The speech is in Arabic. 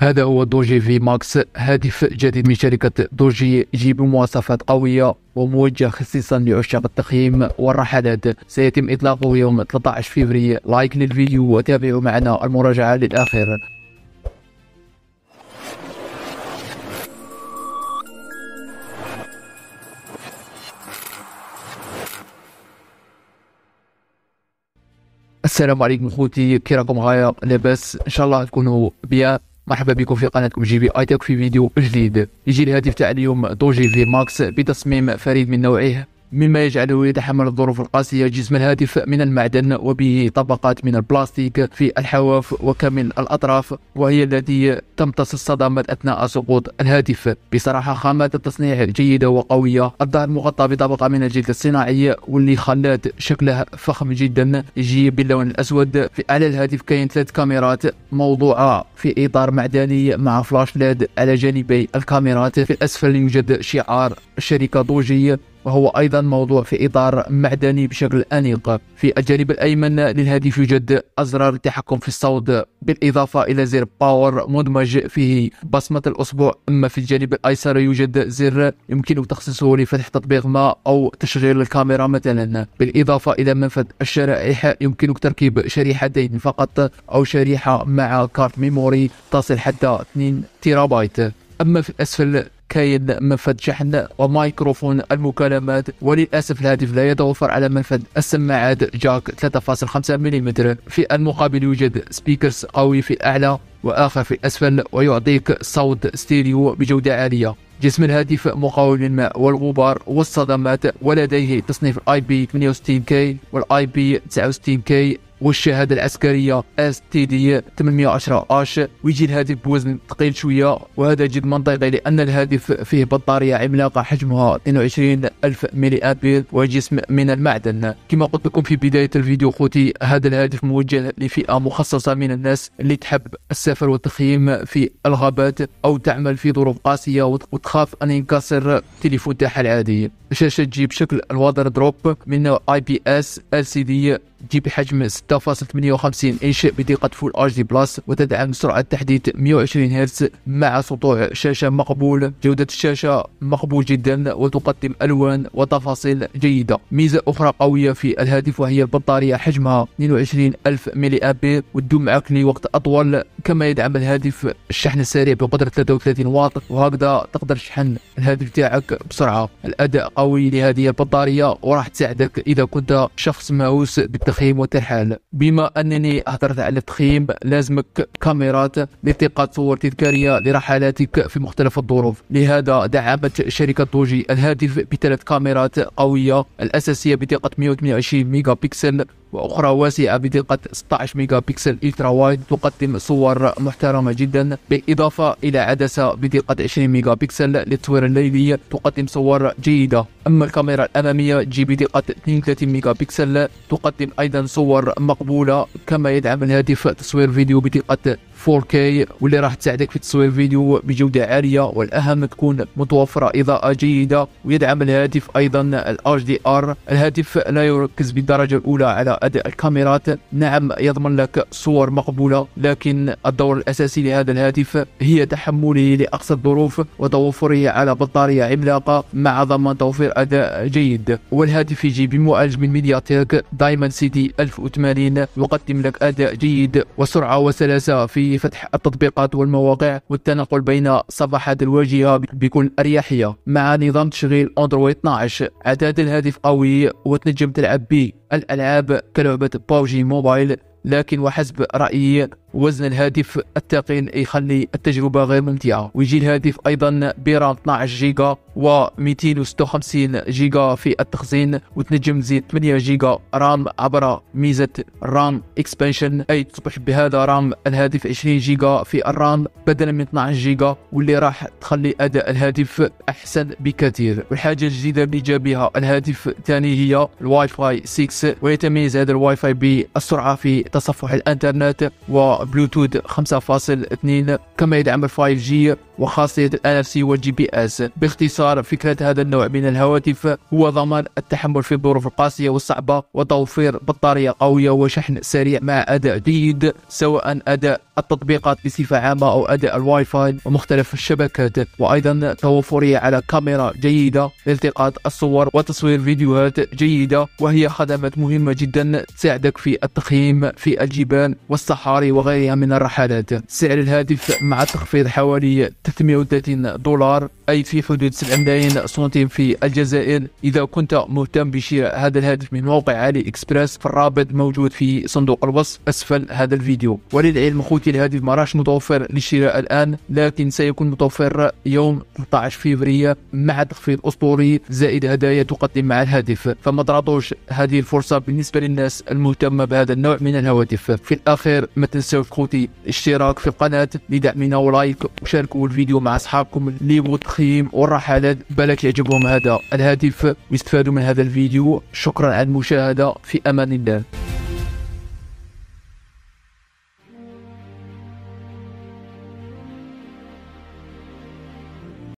هذا هو دوجي في ماكس هاتف جديد من شركة دوجي يجيب مواصفات قوية وموجه خصيصا لعشاق التخييم والرحلات سيتم إطلاقه يوم 13 فبراير لايك للفيديو وتابعوا معنا المراجعة للآخر السلام عليكم خوتي كي راكم غاية لاباس ان شاء الله تكونوا بيان مرحبا بكم في قناتكم جي بي اي تك في فيديو جديد يجي الهاتف تاع اليوم دو جي في ماكس بتصميم فريد من نوعه مما يجعله يتحمل الظروف القاسية جسم الهاتف من المعدن وبه طبقات من البلاستيك في الحواف وكامل الأطراف وهي التي تمتص الصدمات أثناء سقوط الهاتف بصراحة خامات التصنيع جيدة وقوية الظهر مغطى بطبقة من الجلد الصناعي واللي خلات شكلها فخم جدا يجي باللون الأسود في أعلى الهاتف كاين ثلاث كاميرات موضوعة في إطار معدني مع فلاش ليد على جانبي الكاميرات في الأسفل يوجد شعار الشركة دوجي وهو أيضا موضوع في إطار معدني بشكل أنيق في الجانب الأيمن للهاتف يوجد أزرار التحكم في الصوت بالإضافة إلى زر باور مدمج فيه بصمة الأصبع أما في الجانب الأيسر يوجد زر يمكنك تخصيصه لفتح تطبيق ما أو تشغيل الكاميرا مثلا بالإضافة إلى منفذ الشرائح يمكنك تركيب شريحتين فقط أو شريحة مع كارت ميموري تصل حتى 2 تيرابايت أما في الأسفل كاين منفذ شحن ومايكروفون المكالمات وللاسف الهاتف لا يتوفر على منفذ السماعات جاك 3.5 ملم في المقابل يوجد سبيكرز قوي في الاعلى واخر في الاسفل ويعطيك صوت ستيريو بجوده عاليه جسم الهاتف مقاوم للماء والغبار والصدمات ولديه تصنيف الاي بي 68 كي والاي بي 69 كي والشهاده العسكريه اس تي دي 810 اش ويجي الهاتف بوزن ثقيل شويه وهذا جد منطقي لان الهاتف فيه بطاريه عملاقه حجمها 22 الف ملي امبير وجسم من المعدن كما قلت لكم في بدايه الفيديو خوتي هذا الهاتف موجه لفئه مخصصه من الناس اللي تحب السفر والتخييم في الغابات او تعمل في ظروف قاسيه وتخاف ان ينكسر التليفون تاعها العادي الشاشه تجي بشكل الوادر دروب من اي بي اس ال سي دي تجي بحجم 6.58 إنش بدقة فول اتش دي بلس وتدعم سرعة تحديث 120 هرتز مع سطوع شاشة مقبول جودة الشاشة مقبول جدا وتقدم ألوان وتفاصيل جيدة ميزة أخرى قوية في الهاتف وهي البطارية حجمها 22000 ملي أمبير وتدوم معك لوقت أطول كما يدعم الهاتف الشحن السريع بقدرة 33 واط وهكذا تقدر تشحن الهاتف تاعك بسرعة الأداء قوي لهذه البطارية وراح تساعدك إذا كنت شخص مهووس بالتخييم والترحال بما انني هضرت على التخييم لازمك كاميرات لالتقاط صور تذكاريه لرحلاتك في مختلف الظروف لهذا دعمت شركه دوجي الهاتف بثلاث كاميرات قويه الاساسيه بثقه 128 ميجا بكسل وأخرى واسعة بدقة 16 ميجا بكسل الترا وايد تقدم صور محترمة جدا بالإضافة إلى عدسة بدقة 20 ميجا بكسل للتصوير الليلي تقدم صور جيدة أما الكاميرا الأمامية جي بدقة 32 ميجا بكسل تقدم أيضا صور مقبولة كما يدعم الهاتف تصوير فيديو بدقة 4K واللي راح تساعدك في تصوير فيديو بجودة عالية والأهم تكون متوفرة إضاءة جيدة ويدعم الهاتف أيضا ال HDR الهاتف لا يركز بالدرجة الأولى على أداء الكاميرات نعم يضمن لك صور مقبولة لكن الدور الأساسي لهذا الهاتف هي تحمله لأقصى الظروف وتوفره على بطارية عملاقة مع ضمان توفير أداء جيد والهاتف يجي بمعالج من ميديا تيك دايمن سيتي 1080 يقدم لك أداء جيد وسرعة وسلاسة في في فتح التطبيقات والمواقع والتنقل بين صفحات الواجهة بكل أريحية مع نظام تشغيل أندرويد 12 عداد الهاتف قوي وتنجم تلعب به الألعاب كلعبة باوجي موبايل لكن وحسب رأيي وزن الهاتف التقين يخلي التجربة غير ممتعة ويجي الهاتف أيضا برام 12 جيجا و 256 جيجا في التخزين وتنجم تزيد 8 جيجا رام عبر ميزة رام اكسبانشن أي تصبح بهذا رام الهاتف 20 جيجا في الرام بدلا من 12 جيجا واللي راح تخلي أداء الهاتف أحسن بكثير والحاجة الجديدة اللي جاء بها الهاتف الثاني هي الواي فاي 6 ويتميز هذا الواي فاي بالسرعة في تصفح الانترنت و بلوتوث 5.2 كما يدعم 5G وخاصية الـ NFC والـ GPS باختصار فكرة هذا النوع من الهواتف هو ضمان التحمل في الظروف القاسية والصعبة وتوفير بطارية قوية وشحن سريع مع أداء جيد سواء أداء التطبيقات بصفة عامة أو أداء الواي فاي ومختلف الشبكات وأيضا توفرها على كاميرا جيدة لالتقاط الصور وتصوير فيديوهات جيدة وهي خدمات مهمة جدا تساعدك في التخييم في الجبال والصحاري وغيرها نوعية من الرحلات سعر الهاتف مع تخفيض حوالي 330 دولار أي في حدود 7 ملايين سنتيم في الجزائر إذا كنت مهتم بشراء هذا الهاتف من موقع علي إكسبرس فالرابط موجود في صندوق الوصف أسفل هذا الفيديو وللعلم خوتي الهاتف ما راش متوفر للشراء الآن لكن سيكون متوفر يوم 13 فبراير مع تخفيض أسطوري زائد هدايا تقدم مع الهاتف فما تراطوش هذه الفرصة بالنسبة للناس المهتمة بهذا النوع من الهواتف في الأخير ما تنسوا تنسوا تفوتي اشتراك في القناة لدعمنا ولايك وشاركوا الفيديو مع أصحابكم اللي يبغوا التخييم والرحلات بالك يعجبهم هذا الهاتف ويستفادوا من هذا الفيديو شكرا على المشاهدة في أمان الله